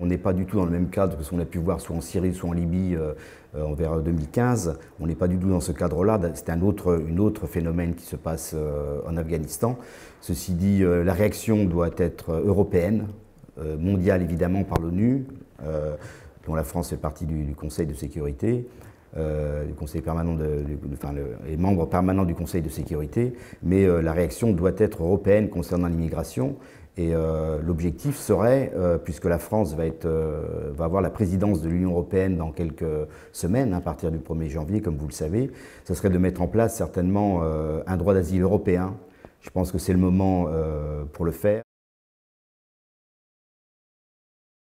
On n'est pas du tout dans le même cadre que ce qu'on a pu voir soit en Syrie, soit en Libye en vers 2015. On n'est pas du tout dans ce cadre-là. C'est un autre, une autre phénomène qui se passe euh, en Afghanistan. Ceci dit, euh, la réaction doit être euh, européenne, mondiale évidemment par l'ONU, dont la France fait partie du, Conseil de sécurité. du conseil permanent de, du Conseil de sécurité, mais la réaction doit être européenne concernant l'immigration et euh, l'objectif serait, euh, puisque la France euh, va, avoir la présidence de l'Union européenne dans quelques semaines, hein, à partir du 1er janvier, comme vous le savez, ce serait de mettre en place certainement un droit d'asile européen. Je pense que c'est le moment pour le faire.